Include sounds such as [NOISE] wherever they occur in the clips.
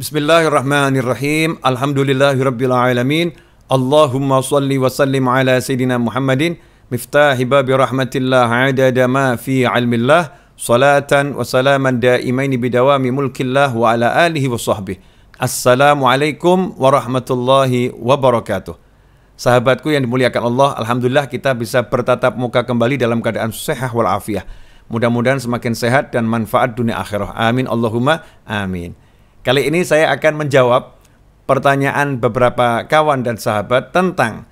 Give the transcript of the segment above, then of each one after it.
Bismillahirrahmanirrahim. Alhamdulillahirabbil alamin. Allahumma salli wa sallim ala sayidina Muhammadin miftahi babi rahmatillah adada ma fi ilmillah salatan wa salaman daimaini bidawami mulkillah wa ala alihi wa sahbihi. Assalamualaikum warahmatullahi wabarakatuh. Sahabatku yang dimuliakan Allah, alhamdulillah kita bisa bertatap muka kembali dalam keadaan sehat wal Mudah-mudahan semakin sehat dan manfaat dunia akhirah. Amin Allahumma amin. Kali ini saya akan menjawab pertanyaan beberapa kawan dan sahabat tentang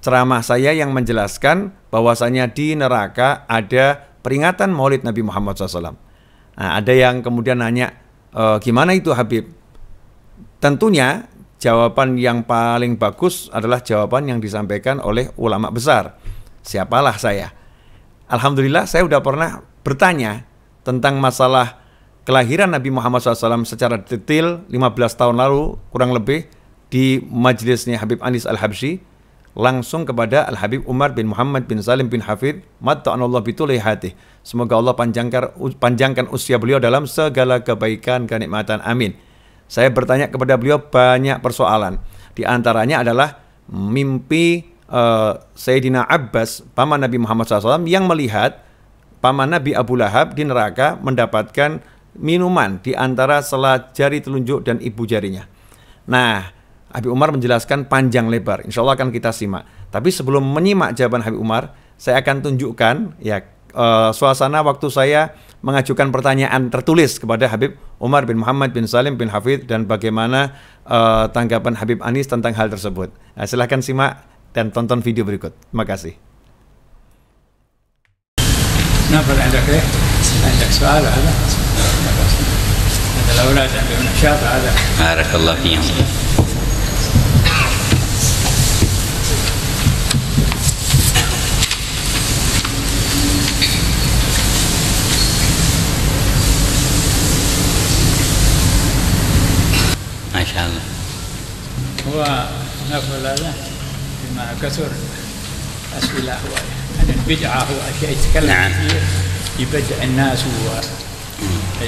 ceramah saya yang menjelaskan bahwasanya di neraka ada peringatan Maulid Nabi Muhammad SAW. Nah, ada yang kemudian nanya, e, gimana itu Habib? Tentunya jawaban yang paling bagus adalah jawaban yang disampaikan oleh ulama besar. Siapalah saya? Alhamdulillah saya sudah pernah bertanya tentang masalah kelahiran Nabi Muhammad SAW secara detail 15 tahun lalu kurang lebih di majelisnya Habib Anis Al-Habsyi langsung kepada Al-Habib Umar bin Muhammad bin Salim bin Hafid Allah bitulih Semoga Allah panjangkan, panjangkan usia beliau dalam segala kebaikan, kenikmatan. Amin. Saya bertanya kepada beliau banyak persoalan. Di antaranya adalah mimpi uh, Sayyidina Abbas, paman Nabi Muhammad SAW yang melihat paman Nabi Abu Lahab di neraka mendapatkan minuman di antara sela jari telunjuk dan ibu jarinya. Nah, Habib Umar menjelaskan panjang lebar. Insya Allah akan kita simak. Tapi sebelum menyimak jawaban Habib Umar, saya akan tunjukkan ya uh, suasana waktu saya mengajukan pertanyaan tertulis kepada Habib Umar bin Muhammad bin Salim bin Hafid dan bagaimana uh, tanggapan Habib Anis tentang hal tersebut. Nah, silahkan simak dan tonton video berikut. Terima kasih. Nah, أولادهم بنشاط هذا بارك الله فيهم ما شاء الله هو نقول هذا بما كثر أسئلة هو عن البدعة هو أشياء يتكلم نعم. كثير يبدع الناس و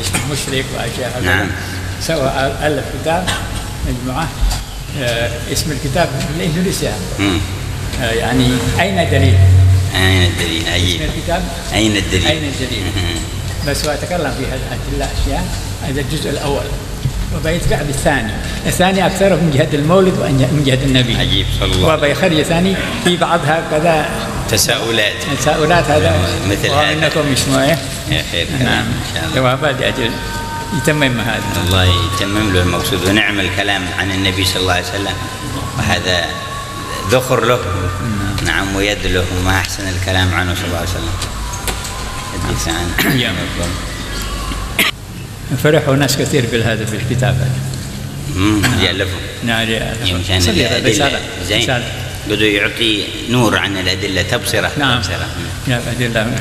اسم مشرك واشياء نعم سوى الف كتاب مجموعه آه، اسم الكتاب الاندونيسيا آه، يعني اين الدليل؟ اين الدليل؟ اي اسم الكتاب اين الدليل؟ اين الدليل؟ بس هو تكلم في هذه الاشياء هذا الجزء الاول وبيتبع بالثاني الثاني أكثره من جهة المولد ومن جهة النبي عجيب صلى الله عليه وسلم الثاني في بعض هكذا تساؤلات تساؤلات هذا يعني مثل هذا إنكم يا خير نعم،, نعم إن شاء الله جوابات أجل يتمم هذا الله يتمم له المقصود ونعم الكلام عن النبي صلى الله عليه وسلم وهذا ذخر له نعم, نعم، ويد له وما أحسن الكلام عنه صلى الله عليه وسلم الدفاع عنه فرحوا ناس كثير بالهذا بالكتاب نعم، هذا يألفوا نعم يألفوا صغيرة رسالة رسالة بده يعطي نور عن الأدلة تبصرة نعم تبصرة نعم أدلة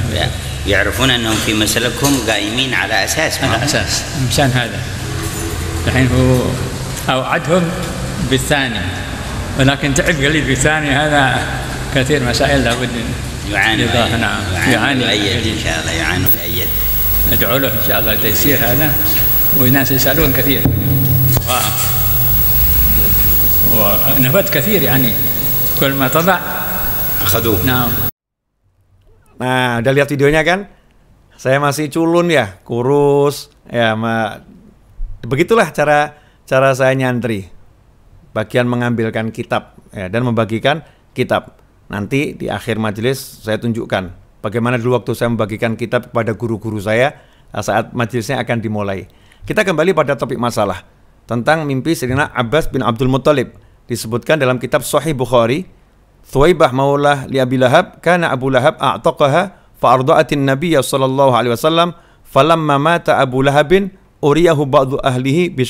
يعرفون أنهم في مسلكهم قائمين على أساس على أساس مشان هذا الحين هو أوعدهم بالثاني ولكن تعب قليل بالثاني هذا كثير مسائل لابد يعاني نعم يعاني, يعاني, يعاني, شاء الله يعاني, يعاني, يعاني ندعو له إن شاء الله تيسير هذا وناس يسألون كثير و... ونفد كثير يعني كل ما طبع أخذوه نعم Nah, udah lihat videonya kan? Saya masih culun ya, kurus, ya, ma begitulah cara cara saya nyantri. Bagian mengambilkan kitab ya, dan membagikan kitab. Nanti di akhir majelis saya tunjukkan Bagaimana dulu waktu saya membagikan kitab kepada guru-guru saya eh, saat majelisnya akan dimulai. Kita kembali pada topik masalah tentang mimpi Sirina Abbas bin Abdul Muthalib disebutkan dalam kitab Sahih Bukhari Thuwaibah maulah li Abi Lahab kana Abu Lahab a'taqaha faarduatin Nabiya sallallahu alaihi wasallam falamma mata Abu Lahabin uriyahu ba'du ahlihi bi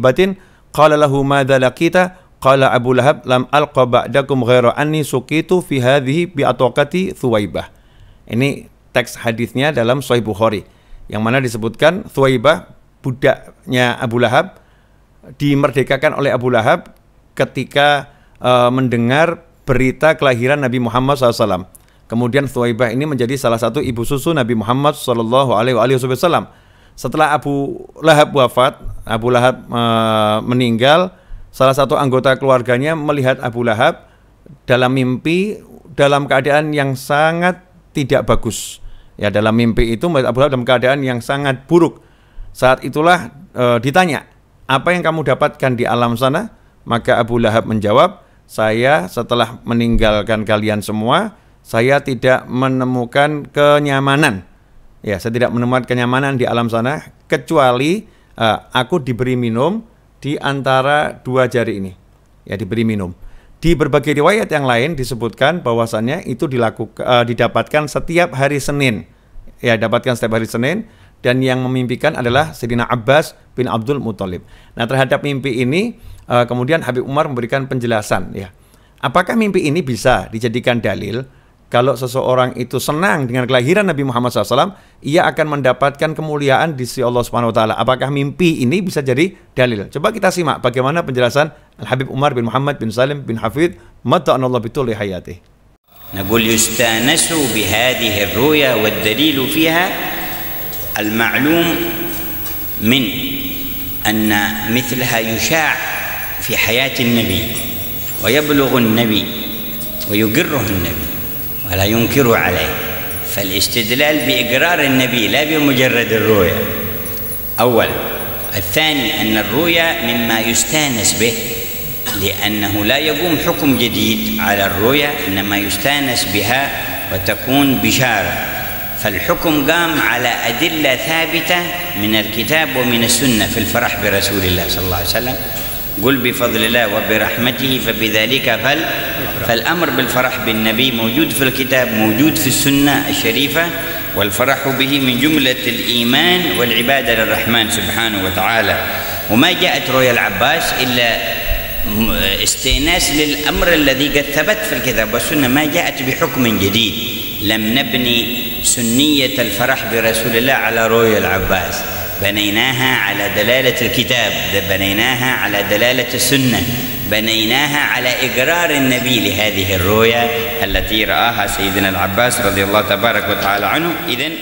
batin qala lahu mada laqita qala Abu Lahab lam alqa ba'dakum ghaira anni suqitu fi hadhihi bi ataqati Thuwaibah ini teks hadisnya dalam Sahih Bukhari yang mana disebutkan Thuaibah budaknya Abu Lahab dimerdekakan oleh Abu Lahab ketika uh, mendengar berita kelahiran Nabi Muhammad SAW. Kemudian Thuaibah ini menjadi salah satu ibu susu Nabi Muhammad SAW. Setelah Abu Lahab wafat, Abu Lahab uh, meninggal. Salah satu anggota keluarganya melihat Abu Lahab dalam mimpi dalam keadaan yang sangat tidak bagus. Ya dalam mimpi itu Abu Lahab dalam keadaan yang sangat buruk. Saat itulah e, ditanya, "Apa yang kamu dapatkan di alam sana?" Maka Abu Lahab menjawab, "Saya setelah meninggalkan kalian semua, saya tidak menemukan kenyamanan. Ya, saya tidak menemukan kenyamanan di alam sana kecuali uh, aku diberi minum di antara dua jari ini. Ya, diberi minum. Di berbagai riwayat yang lain disebutkan bahwasannya itu dilakukan uh, e, didapatkan setiap hari Senin. Ya, dapatkan setiap hari Senin dan yang memimpikan adalah Sedina Abbas bin Abdul Muthalib. Nah, terhadap mimpi ini uh, kemudian Habib Umar memberikan penjelasan ya. Apakah mimpi ini bisa dijadikan dalil kalau seseorang itu senang dengan kelahiran Nabi Muhammad SAW, ia akan mendapatkan kemuliaan di sisi Allah Subhanahu Wa Taala. Apakah mimpi ini bisa jadi dalil? Coba kita simak bagaimana penjelasan Al Habib Umar bin Muhammad bin Salim bin Hafid Allah betul hayatih. نقول يستانس بهذه الرؤيا والدليل فيها المعلوم من أن مثلها يشاع في حياة النبي ويبلغ النبي ويقره النبي ولا ينكر عليه فالاستدلال بإقرار النبي لا بمجرد الرؤيا أولا الثاني أن الرؤيا مما يستانس به لأنه لا يقوم حكم جديد على الرؤيا إنما يستانس بها وتكون بشارة فالحكم قام على أدلة ثابتة من الكتاب ومن السنة في الفرح برسول الله صلى الله عليه وسلم قل بفضل الله وبرحمته فبذلك فل فالأمر بالفرح بالنبي موجود في الكتاب موجود في السنة الشريفة والفرح به من جملة الإيمان والعبادة للرحمن سبحانه وتعالى وما جاءت رؤيا العباس إلا استئناس للأمر الذي قد ثبت في الكتاب والسنة ما جاءت بحكم جديد لم نبني سنية الفرح برسول الله على رؤيا العباس بنيناها على دلالة الكتاب بنيناها على دلالة السنة بنيناها على إقرار النبي لهذه الرؤيا التي رآها سيدنا العباس رضي الله تبارك وتعالى عنه إذن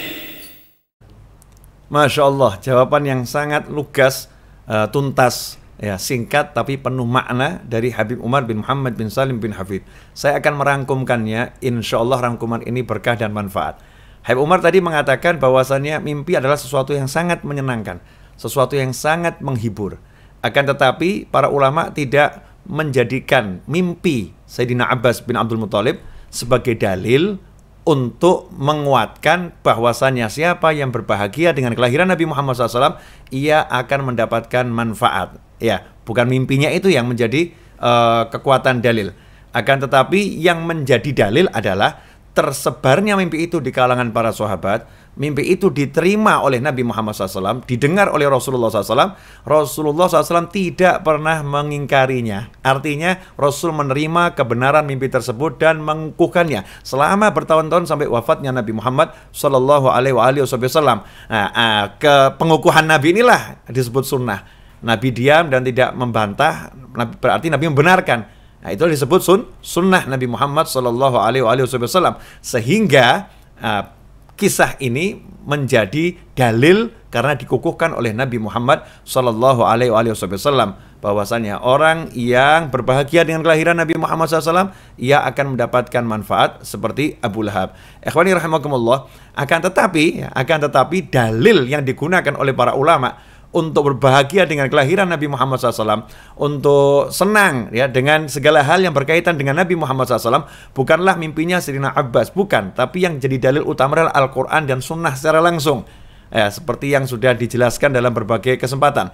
Masya Allah, jawaban yang sangat lugas, uh, tuntas, ya singkat tapi penuh makna dari Habib Umar bin Muhammad bin Salim bin Hafid. Saya akan merangkumkannya, insya Allah rangkuman ini berkah dan manfaat. Habib Umar tadi mengatakan bahwasannya mimpi adalah sesuatu yang sangat menyenangkan, sesuatu yang sangat menghibur. Akan tetapi para ulama tidak menjadikan mimpi Sayyidina Abbas bin Abdul Muthalib sebagai dalil untuk menguatkan bahwasannya siapa yang berbahagia dengan kelahiran Nabi Muhammad SAW, ia akan mendapatkan manfaat. Ya, bukan mimpinya itu yang menjadi uh, kekuatan dalil. Akan tetapi yang menjadi dalil adalah tersebarnya mimpi itu di kalangan para sahabat, mimpi itu diterima oleh Nabi Muhammad SAW, didengar oleh Rasulullah SAW, Rasulullah SAW tidak pernah mengingkarinya. Artinya Rasul menerima kebenaran mimpi tersebut dan mengukuhkannya selama bertahun-tahun sampai wafatnya Nabi Muhammad SAW. Alaihi Nah, ah, ke pengukuhan Nabi inilah disebut sunnah. Nabi diam dan tidak membantah, berarti Nabi membenarkan. Nah, itu disebut sun sunnah Nabi Muhammad Shallallahu Alaihi Wasallam sehingga uh, kisah ini menjadi dalil karena dikukuhkan oleh Nabi Muhammad Shallallahu Alaihi Wasallam bahwasanya orang yang berbahagia dengan kelahiran Nabi Muhammad SAW ia akan mendapatkan manfaat seperti Abu Lahab. Ikhwani rahimakumullah akan tetapi akan tetapi dalil yang digunakan oleh para ulama untuk berbahagia dengan kelahiran Nabi Muhammad SAW, untuk senang ya dengan segala hal yang berkaitan dengan Nabi Muhammad SAW, bukanlah mimpinya Sirina Abbas, bukan, tapi yang jadi dalil utama adalah Al-Quran dan Sunnah secara langsung, ya, seperti yang sudah dijelaskan dalam berbagai kesempatan.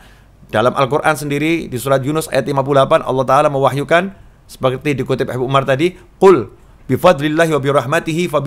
Dalam Al-Quran sendiri di surat Yunus ayat 58 Allah Ta'ala mewahyukan seperti dikutip Abu Umar tadi, Qul bifadlillahi wa birahmatihi fal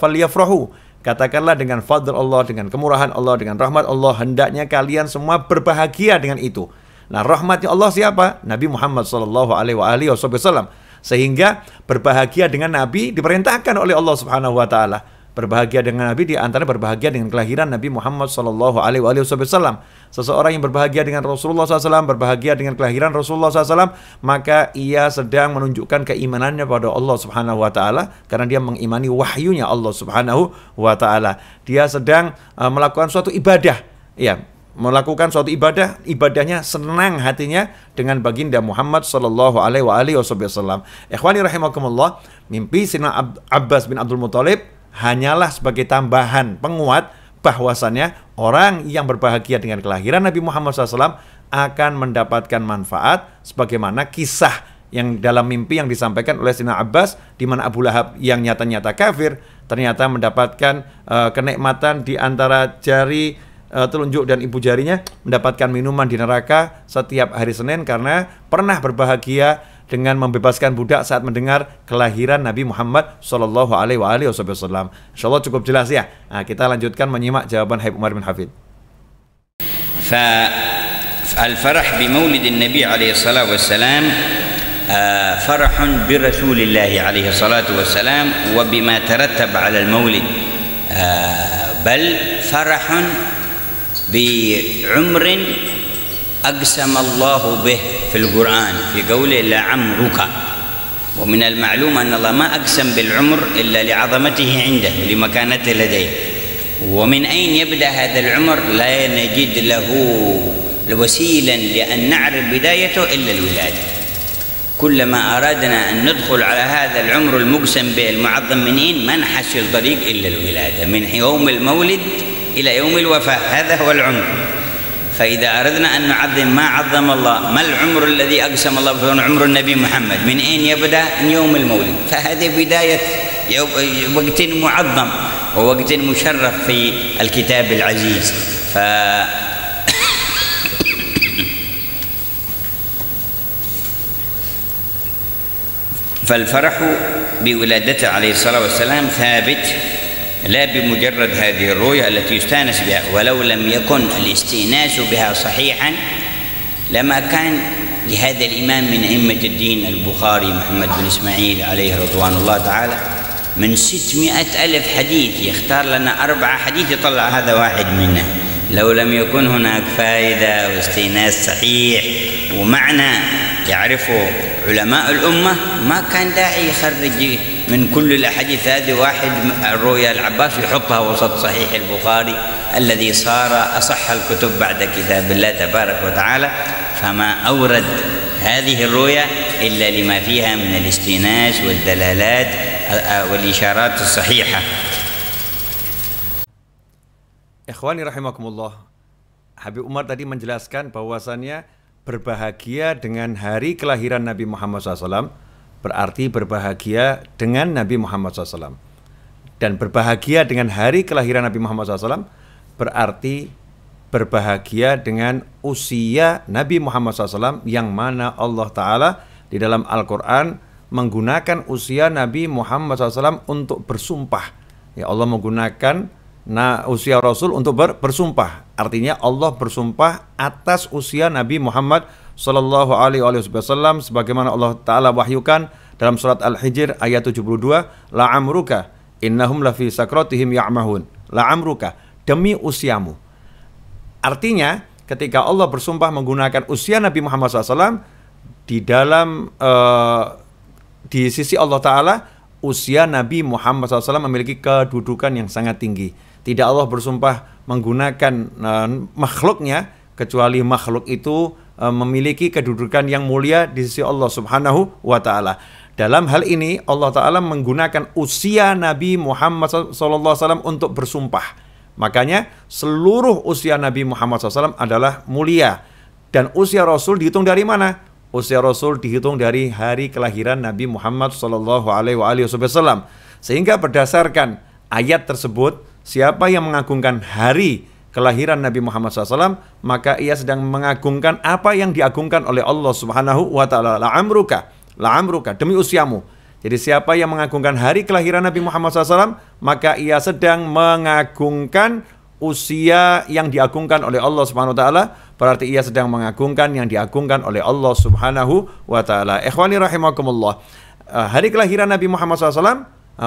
falyafrahu Katakanlah dengan fadl Allah, dengan kemurahan Allah, dengan rahmat Allah, hendaknya kalian semua berbahagia dengan itu. Nah, rahmatnya Allah siapa? Nabi Muhammad saw alaihi wasallam. Sehingga berbahagia dengan Nabi diperintahkan oleh Allah Subhanahu wa taala. Berbahagia dengan Nabi di antara berbahagia dengan kelahiran Nabi Muhammad Sallallahu Alaihi Wasallam. Seseorang yang berbahagia dengan Rasulullah SAW, berbahagia dengan kelahiran Rasulullah SAW, maka ia sedang menunjukkan keimanannya pada Allah Subhanahu Wa Taala karena dia mengimani wahyunya Allah Subhanahu Wa Taala. Dia sedang uh, melakukan suatu ibadah, ya melakukan suatu ibadah, ibadahnya senang hatinya dengan baginda Muhammad Shallallahu Alaihi Wasallam. Ikhwani rahimakumullah, mimpi Sina Abbas bin Abdul Muthalib hanyalah sebagai tambahan penguat bahwasannya orang yang berbahagia dengan kelahiran Nabi Muhammad SAW akan mendapatkan manfaat sebagaimana kisah yang dalam mimpi yang disampaikan oleh Sina Abbas di mana Abu Lahab yang nyata-nyata kafir ternyata mendapatkan uh, kenikmatan di antara jari uh, telunjuk dan ibu jarinya mendapatkan minuman di neraka setiap hari Senin karena pernah berbahagia dengan membebaskan budak saat mendengar kelahiran Nabi Muhammad Shallallahu Alaihi Wasallam. Insya Allah cukup jelas ya. Nah, kita lanjutkan menyimak jawaban Habib Umar bin Hafid. فالفرح بمولد النبي عليه الصلاة والسلام فرح برسول الله عليه الصلاة والسلام وبما ترتب على المولد بل فرح بعمر أقسم الله به في القرآن في قوله لعمرك ومن المعلوم أن الله ما أقسم بالعمر إلا لعظمته عنده لمكانته لديه ومن أين يبدأ هذا العمر لا نجد له وسيلا لأن نعرف بدايته إلا الولادة كلما أردنا أن ندخل على هذا العمر المقسم به المعظم من ما نحصل طريق إلا الولادة من يوم المولد إلى يوم الوفاة هذا هو العمر فإذا أردنا أن نعظم ما عظم الله ما العمر الذي أقسم الله به عمر النبي محمد من أين يبدأ من يوم المولد فهذه بداية وقت معظم ووقت مشرف في الكتاب العزيز ف [COUGHS] فالفرح بولادته عليه الصلاة والسلام ثابت لا بمجرد هذه الرؤيا التي يستانس بها ولو لم يكن الاستئناس بها صحيحا لما كان لهذا الإمام من أئمة الدين البخاري محمد بن إسماعيل عليه رضوان الله تعالى من ستمائة ألف حديث يختار لنا أربعة حديث يطلع هذا واحد منه لو لم يكن هناك فائدة واستئناس صحيح ومعنى يعرفه علماء الأمة ما كان داعي يخرج من كل الأحاديث هذه واحد الرؤيا العباس يحطها وسط صحيح البخاري الذي صار أصح الكتب بعد كتاب الله تبارك وتعالى فما أورد هذه الرؤيا إلا لما فيها من الاستئناس والدلالات آه، والإشارات الصحيحة إخواني Ikhwani rahimakumullah. Habib Umar tadi menjelaskan bahwasannya berbahagia dengan hari kelahiran Nabi Muhammad SAW berarti berbahagia dengan Nabi Muhammad SAW. Dan berbahagia dengan hari kelahiran Nabi Muhammad SAW berarti berbahagia dengan usia Nabi Muhammad SAW yang mana Allah Ta'ala di dalam Al-Quran menggunakan usia Nabi Muhammad SAW untuk bersumpah. Ya Allah menggunakan nah usia Rasul untuk ber, bersumpah. Artinya Allah bersumpah atas usia Nabi Muhammad Shallallahu Alaihi Wasallam sebagaimana Allah Taala wahyukan dalam surat Al-Hijr ayat 72 la amruka innahum lafi sakratihim ya'mahun la amruka demi usiamu artinya ketika Allah bersumpah menggunakan usia Nabi Muhammad SAW di dalam uh, di sisi Allah Taala usia Nabi Muhammad SAW memiliki kedudukan yang sangat tinggi tidak Allah bersumpah menggunakan uh, makhluknya kecuali makhluk itu Eh, memiliki kedudukan yang mulia di sisi Allah Subhanahu wa taala. Dalam hal ini Allah taala menggunakan usia Nabi Muhammad SAW untuk bersumpah. Makanya seluruh usia Nabi Muhammad SAW adalah mulia. Dan usia Rasul dihitung dari mana? Usia Rasul dihitung dari hari kelahiran Nabi Muhammad SAW. Sehingga berdasarkan ayat tersebut, siapa yang mengagungkan hari kelahiran Nabi Muhammad SAW, maka ia sedang mengagungkan apa yang diagungkan oleh Allah Subhanahu wa taala. La amruka, la demi usiamu. Jadi siapa yang mengagungkan hari kelahiran Nabi Muhammad SAW, maka ia sedang mengagungkan usia yang diagungkan oleh Allah Subhanahu wa taala, berarti ia sedang mengagungkan yang diagungkan oleh Allah Subhanahu wa taala. Ikhwani rahimakumullah. Eh, hari kelahiran Nabi Muhammad SAW eh,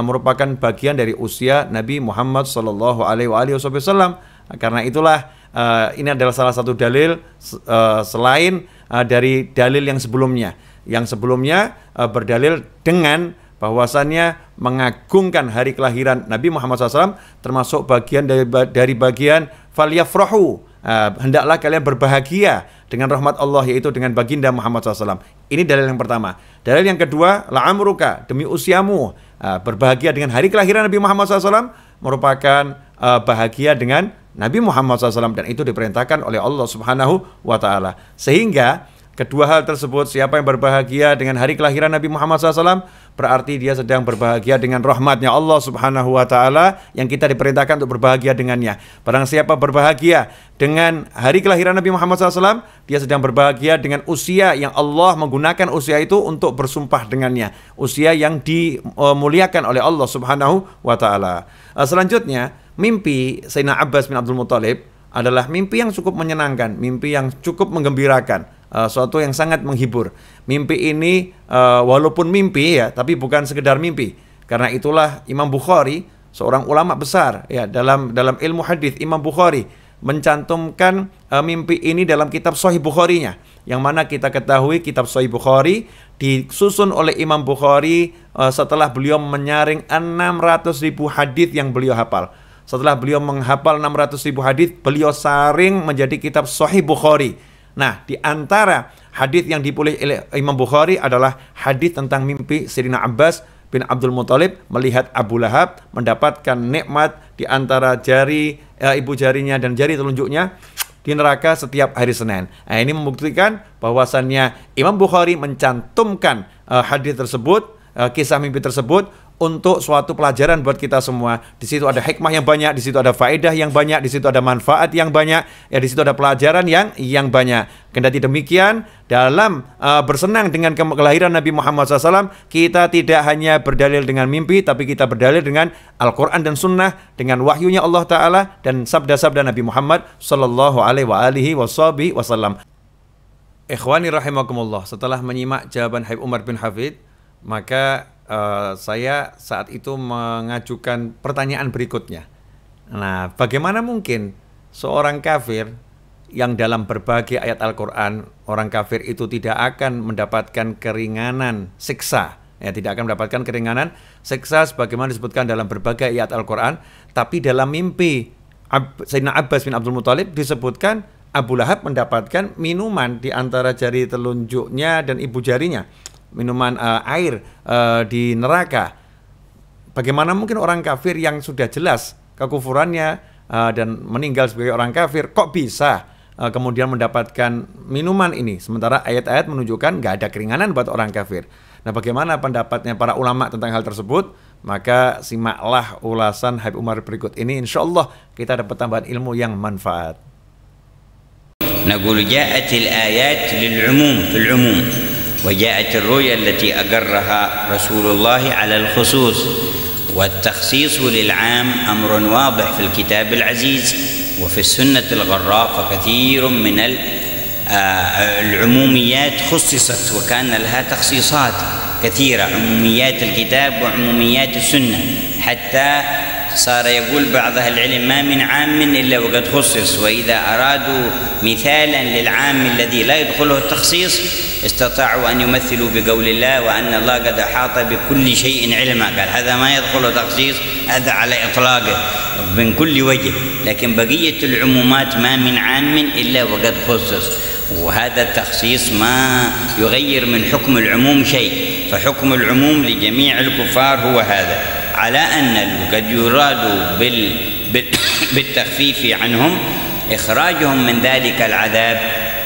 merupakan bagian dari usia Nabi Muhammad Sallallahu Alaihi Wasallam karena itulah uh, ini adalah salah satu dalil uh, selain uh, dari dalil yang sebelumnya. Yang sebelumnya uh, berdalil dengan bahwasannya mengagungkan hari kelahiran Nabi Muhammad SAW termasuk bagian dari dari bagian faliyafrohu uh, hendaklah kalian berbahagia dengan rahmat Allah yaitu dengan baginda Muhammad SAW ini dalil yang pertama dalil yang kedua la amruka demi usiamu uh, berbahagia dengan hari kelahiran Nabi Muhammad SAW merupakan Eh, bahagia dengan Nabi Muhammad SAW dan itu diperintahkan oleh Allah Subhanahu wa taala. Sehingga kedua hal tersebut siapa yang berbahagia dengan hari kelahiran Nabi Muhammad SAW berarti dia sedang berbahagia dengan rahmatnya Allah Subhanahu wa taala yang kita diperintahkan untuk berbahagia dengannya. Barang siapa berbahagia dengan hari kelahiran Nabi Muhammad SAW, dia sedang berbahagia dengan usia yang Allah menggunakan usia itu untuk bersumpah dengannya, usia yang dimuliakan oleh Allah Subhanahu wa taala. Eh, selanjutnya mimpi Sayyidina Abbas bin Abdul Muthalib adalah mimpi yang cukup menyenangkan, mimpi yang cukup menggembirakan, uh, suatu yang sangat menghibur. Mimpi ini uh, walaupun mimpi ya, tapi bukan sekedar mimpi. Karena itulah Imam Bukhari, seorang ulama besar ya dalam dalam ilmu hadis Imam Bukhari mencantumkan uh, mimpi ini dalam kitab Sahih Bukhari-nya yang mana kita ketahui kitab Sahih Bukhari disusun oleh Imam Bukhari uh, setelah beliau menyaring 600 ribu hadis yang beliau hafal. Setelah beliau menghafal 600 ribu hadis, beliau saring menjadi kitab Sahih Bukhari. Nah, di antara hadis yang dipulih oleh Imam Bukhari adalah hadis tentang mimpi Sirina Abbas bin Abdul Muthalib melihat Abu Lahab mendapatkan nikmat di antara jari eh, ibu jarinya dan jari telunjuknya di neraka setiap hari Senin. Nah, ini membuktikan bahwasannya Imam Bukhari mencantumkan eh, hadis tersebut, eh, kisah mimpi tersebut untuk suatu pelajaran buat kita semua. Di situ ada hikmah yang banyak, di situ ada faedah yang banyak, di situ ada manfaat yang banyak, ya di situ ada pelajaran yang yang banyak. Kendati demikian, dalam uh, bersenang dengan ke kelahiran Nabi Muhammad SAW, kita tidak hanya berdalil dengan mimpi, tapi kita berdalil dengan Al-Quran dan Sunnah, dengan wahyunya Allah Ta'ala, dan sabda-sabda Nabi Muhammad Sallallahu Alaihi Wasallam. Ikhwani rahimakumullah, setelah menyimak jawaban Habib Umar bin Hafid, maka Eh, saya saat itu mengajukan pertanyaan berikutnya. Nah, bagaimana mungkin seorang kafir yang dalam berbagai ayat Al-Quran, orang kafir itu tidak akan mendapatkan keringanan siksa. Ya, tidak akan mendapatkan keringanan siksa sebagaimana disebutkan dalam berbagai ayat Al-Quran. Tapi dalam mimpi Ab Sayyidina Abbas bin Abdul Muthalib disebutkan Abu Lahab mendapatkan minuman di antara jari telunjuknya dan ibu jarinya minuman uh, air uh, di neraka. Bagaimana mungkin orang kafir yang sudah jelas kekufurannya uh, dan meninggal sebagai orang kafir kok bisa uh, kemudian mendapatkan minuman ini sementara ayat-ayat menunjukkan nggak ada keringanan buat orang kafir. Nah, bagaimana pendapatnya para ulama tentang hal tersebut? Maka simaklah ulasan Habib Umar berikut ini. Insya Allah kita dapat tambahan ilmu yang manfaat. Nagul ja'atil ayat lil'umum وجاءت الرؤيا التي أجرها رسول الله على الخصوص والتخصيص للعام أمر واضح في الكتاب العزيز وفي السنة الغراء فكثير من آه، العموميات خصصت وكان لها تخصيصات كثيرة عموميات الكتاب وعموميات السنة حتى صار يقول بعض أهل العلم ما من عام إلا وقد خصص وإذا أرادوا مثالا للعام الذي لا يدخله التخصيص استطاعوا أن يمثلوا بقول الله وأن الله قد أحاط بكل شيء علما قال هذا ما يدخل تخصيص هذا على إطلاقه من كل وجه لكن بقية العمومات ما من عام إلا وقد خصص وهذا التخصيص ما يغير من حكم العموم شيء فحكم العموم لجميع الكفار هو هذا على أن قد يراد بال [COUGHS] بالتخفيف عنهم إخراجهم من ذلك العذاب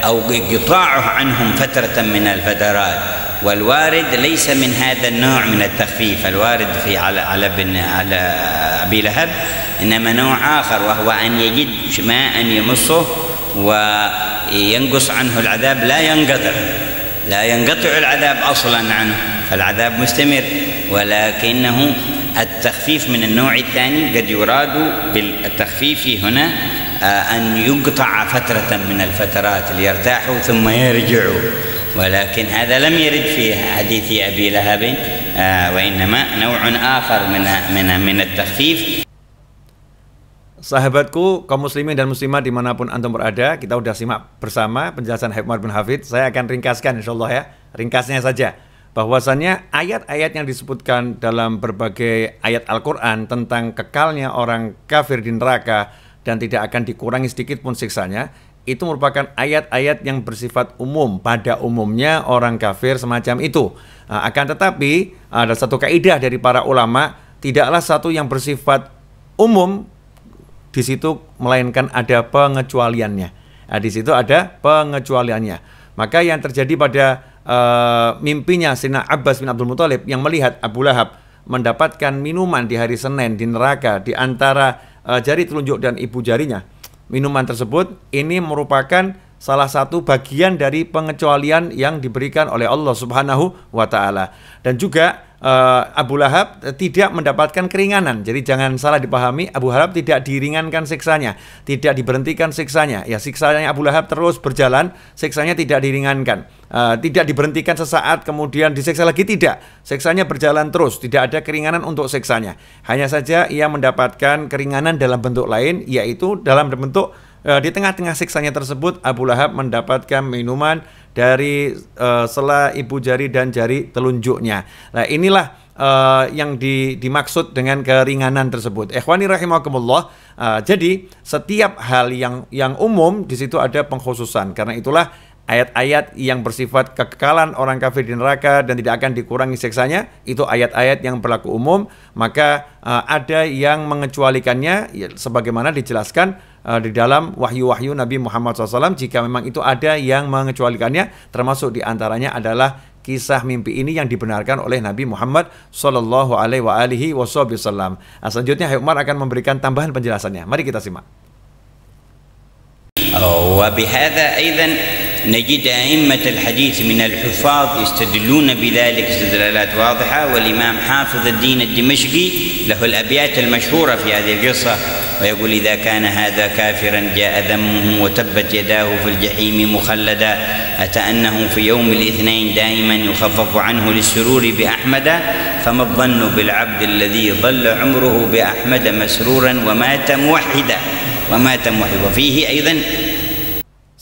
أو قطاعه عنهم فترة من الفترات والوارد ليس من هذا النوع من التخفيف الوارد في على على بن على أبي لهب إنما نوع آخر وهو أن يجد ماء يمصه وينقص عنه العذاب لا ينقطع لا ينقطع العذاب أصلا عنه فالعذاب مستمر ولكنه التخفيف من النوع الثاني قد يراد بالتخفيف هنا أن يقطع فترة من الفترات ليرتاحوا ثم يرجعوا ولكن هذا لم يرد في حديث أبي لهب وإنما نوع آخر من من من التخفيف Sahabatku, kaum muslimin dan muslimah dimanapun antum berada, kita udah simak bersama penjelasan Hikmah bin Hafid. Saya akan ringkaskan insya Allah ya, ringkasnya saja. Bahwasannya ayat-ayat yang disebutkan dalam berbagai ayat Al-Quran tentang kekalnya orang kafir di neraka, dan tidak akan dikurangi sedikit pun siksanya itu merupakan ayat-ayat yang bersifat umum pada umumnya orang kafir semacam itu ah, akan tetapi ada satu kaidah dari para ulama tidaklah satu yang bersifat umum di situ melainkan ada pengecualiannya nah, di situ ada pengecualiannya maka yang terjadi pada uh, mimpinya Sina Abbas bin Abdul Muthalib yang melihat Abu Lahab mendapatkan minuman di hari Senin di neraka di antara uh, jari telunjuk dan ibu jarinya. Minuman tersebut ini merupakan salah satu bagian dari pengecualian yang diberikan oleh Allah Subhanahu wa taala. Dan juga uh, Abu Lahab tidak mendapatkan keringanan. Jadi jangan salah dipahami, Abu Lahab tidak diringankan siksanya, tidak diberhentikan siksanya. Ya siksanya Abu Lahab terus berjalan, siksanya tidak diringankan. Uh, tidak diberhentikan sesaat kemudian disiksa lagi tidak. Siksanya berjalan terus, tidak ada keringanan untuk siksanya. Hanya saja ia mendapatkan keringanan dalam bentuk lain yaitu dalam bentuk eh, di tengah-tengah siksanya tersebut Abu Lahab mendapatkan minuman dari uh, sela ibu jari dan jari telunjuknya. Nah, inilah uh, yang di, dimaksud dengan keringanan tersebut. Ikhwani rahimakumullah. Uh, jadi setiap hal yang yang umum di situ ada pengkhususan. Karena itulah ayat-ayat yang bersifat kekekalan orang kafir di neraka dan tidak akan dikurangi seksanya itu ayat-ayat yang berlaku umum maka uh, ada yang mengecualikannya ya, sebagaimana dijelaskan uh, di dalam wahyu-wahyu Nabi Muhammad SAW jika memang itu ada yang mengecualikannya termasuk diantaranya adalah kisah mimpi ini yang dibenarkan oleh Nabi Muhammad Shallallahu Alaihi Wasallam. Nah, selanjutnya Umar akan memberikan tambahan penjelasannya. Mari kita simak. وبهذا أيضا نجد أئمة الحديث من الحفاظ يستدلون بذلك استدلالات واضحة والإمام حافظ الدين الدمشقي له الأبيات المشهورة في هذه القصة ويقول إذا كان هذا كافرا جاء ذمه وتبت يداه في الجحيم مخلدا أتى أنه في يوم الاثنين دائما يخفف عنه للسرور بأحمد فما الظن بالعبد الذي ظل عمره بأحمد مسرورا ومات موحدا ومات موحدا وفيه أيضا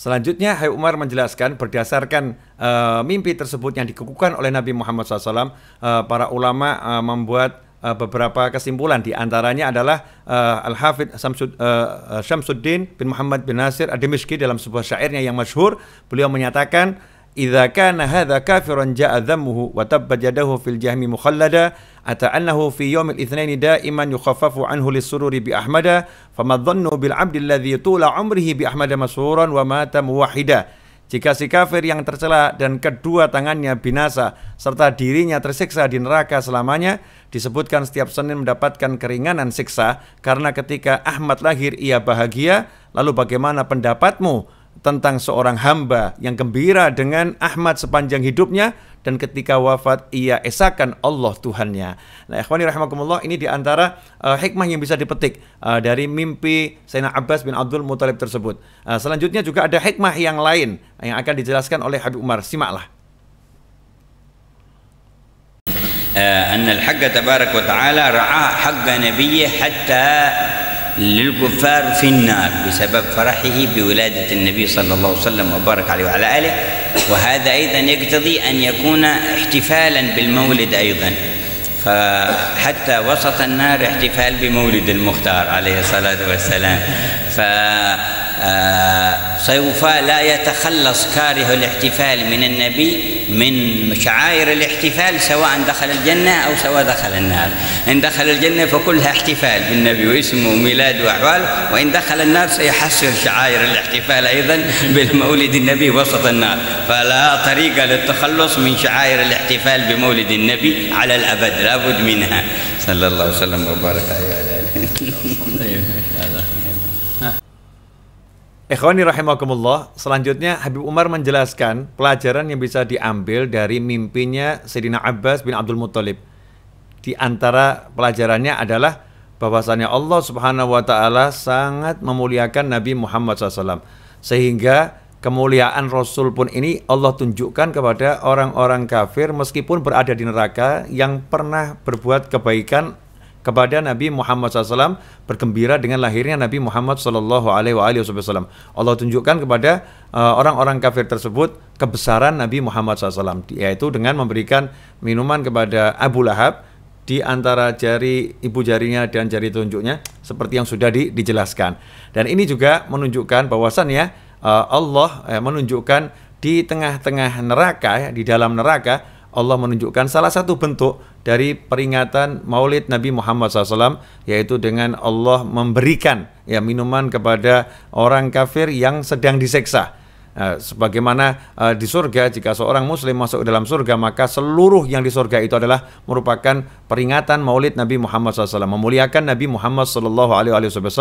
Selanjutnya, Hai Umar menjelaskan berdasarkan uh, mimpi tersebut yang dikukuhkan oleh Nabi Muhammad SAW, uh, eh, para ulama uh, membuat uh, beberapa kesimpulan di antaranya adalah uh, eh, Al-Hafid Samsud, uh, Syamsuddin bin Muhammad bin Nasir Ad-Dimishki dalam sebuah syairnya yang masyhur beliau menyatakan idza kana hadza kafiran ja'a dhammuhu wa tabajadahu fil jahmi mukhallada ata'annahu fi yawm al-ithnain da'iman yukhaffafu anhu lis-sururi bi ahmada fama dhannu bil 'abdi alladhi tula 'umrihi bi ahmada masuran wa mata muwahhida Jika si kafir yang tercela dan kedua tangannya binasa serta dirinya tersiksa di neraka selamanya, disebutkan setiap Senin mendapatkan keringanan siksa karena ketika Ahmad lahir ia bahagia, lalu bagaimana pendapatmu tentang seorang hamba yang gembira dengan Ahmad sepanjang hidupnya dan ketika wafat ia esakan Allah Tuhannya. Nah, ikhwani rahimakumullah ini diantara uh, eh, hikmah yang bisa dipetik uh, dari mimpi Sayyidina Abbas bin Abdul Muthalib tersebut. Uh, selanjutnya juga ada hikmah yang lain yang akan dijelaskan oleh Habib Umar. Simaklah. al-hajj tabarak wa ta'ala ra'a حق nabiyyi hatta للكفار في النار بسبب فرحه بولادة النبي صلى الله عليه وسلم وبارك عليه وعلى آله وهذا أيضا يقتضي أن يكون احتفالا بالمولد أيضا فحتى وسط النار احتفال بمولد المختار عليه الصلاة والسلام ف آه، سوف لا يتخلص كاره الاحتفال من النبي من شعائر الاحتفال سواء دخل الجنة أو سواء دخل النار إن دخل الجنة فكلها احتفال بالنبي واسمه وميلاد وأحواله وإن دخل النار سيحصل شعائر الاحتفال أيضا بالمولد النبي وسط النار فلا طريقة للتخلص من شعائر الاحتفال بمولد النبي على الأبد لابد منها صلى الله وسلم وبارك عليه Ikhwani rahimakumullah, selanjutnya Habib Umar menjelaskan pelajaran yang bisa diambil dari mimpinya Sayyidina Abbas bin Abdul Muthalib. Di antara pelajarannya adalah bahwasanya Allah Subhanahu wa taala sangat memuliakan Nabi Muhammad SAW sehingga kemuliaan Rasul pun ini Allah tunjukkan kepada orang-orang kafir meskipun berada di neraka yang pernah berbuat kebaikan kepada Nabi Muhammad SAW bergembira dengan lahirnya Nabi Muhammad Shallallahu Alaihi Wasallam. Allah tunjukkan kepada orang uh, orang-orang kafir tersebut kebesaran Nabi Muhammad SAW, yaitu dengan memberikan minuman kepada Abu Lahab di antara jari ibu jarinya dan jari tunjuknya, seperti yang sudah di, dijelaskan. Dan ini juga menunjukkan bahwasannya uh, Allah uh, menunjukkan di tengah-tengah neraka, ya, di dalam neraka Allah menunjukkan salah satu bentuk dari peringatan Maulid Nabi Muhammad SAW yaitu dengan Allah memberikan ya minuman kepada orang kafir yang sedang diseksa Nah, sebagaimana eh, di surga jika seorang muslim masuk ke dalam surga maka seluruh yang di surga itu adalah merupakan peringatan maulid Nabi Muhammad SAW memuliakan Nabi Muhammad SAW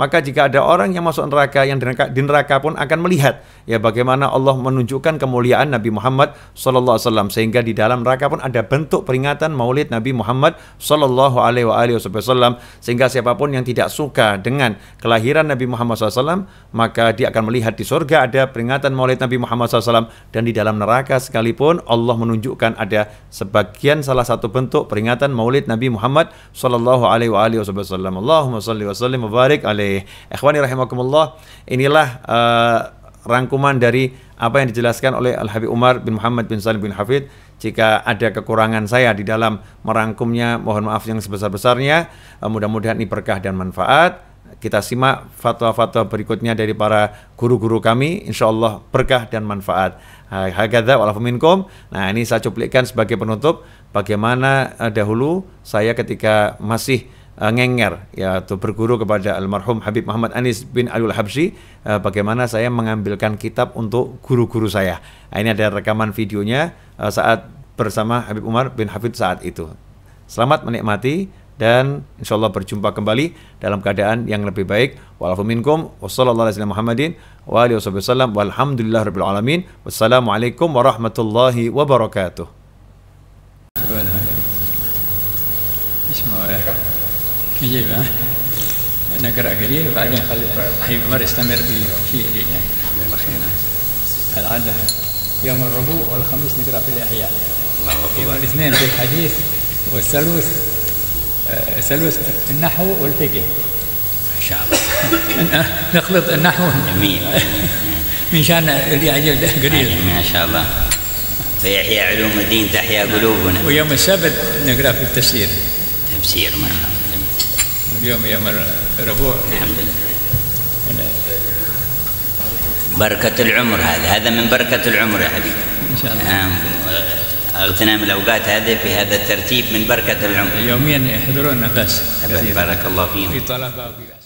maka jika ada orang yang masuk neraka yang di neraka, di neraka pun akan melihat ya bagaimana Allah menunjukkan kemuliaan Nabi Muhammad SAW sehingga di dalam neraka pun ada bentuk peringatan maulid Nabi Muhammad SAW sehingga siapapun yang tidak suka dengan kelahiran Nabi Muhammad SAW maka dia akan melihat di surga ada peringatan peringatan Maulid Nabi Muhammad SAW dan di dalam neraka sekalipun Allah menunjukkan ada sebagian salah satu bentuk peringatan Maulid Nabi Muhammad Sallallahu Alaihi Wasallam. Allahumma salli wa sallim mubarak alaih. Ikhwani rahimakumullah. Inilah uh, rangkuman dari apa yang dijelaskan oleh Al Habib Umar bin Muhammad bin Salim bin Hafid. Jika ada kekurangan saya di dalam merangkumnya, mohon maaf yang sebesar-besarnya. Uh, Mudah-mudahan ini berkah dan manfaat. Kita simak fatwa-fatwa berikutnya dari para guru-guru kami. Insya Allah berkah dan manfaat. Hagadha walafuminkum. Nah ini saya cuplikan sebagai penutup. Bagaimana eh, dahulu saya ketika masih eh, ngenger yaitu berguru kepada almarhum Habib Muhammad Anis bin Alul Habsi eh, bagaimana saya mengambilkan kitab untuk guru-guru saya. Nah, ini ada rekaman videonya saat bersama Habib Umar bin Hafid saat itu. Selamat menikmati dan insya Allah berjumpa kembali dalam keadaan yang lebih baik. Walafuminkum wassalamualaikum Muhammadin Wassalamualaikum warahmatullahi wabarakatuh. نقرا قليل وبعدين يستمر بشيء يعني يوم الربوع والخميس نقرا في الاحياء يوم الاثنين في الحديث والثالوث ثلث النحو والفقه ان شاء الله [LAUGHS] نخلط النحو جميل [LAUGHS] من شان اللي يعجل قليل [LAUGHS] ما شاء الله فيحيى علوم الدين تحيا قلوبنا ويوم السبت نقرا في التفسير تفسير ما شاء الله اليوم يوم الربوع الحمد لله بركة العمر هذا هذا من بركة العمر يا حبيبي إن شاء الله اغتنام الاوقات هذه في هذا الترتيب من بركه العمر يوميا يحضرون بس بارك الله فيهم في طلبه وفي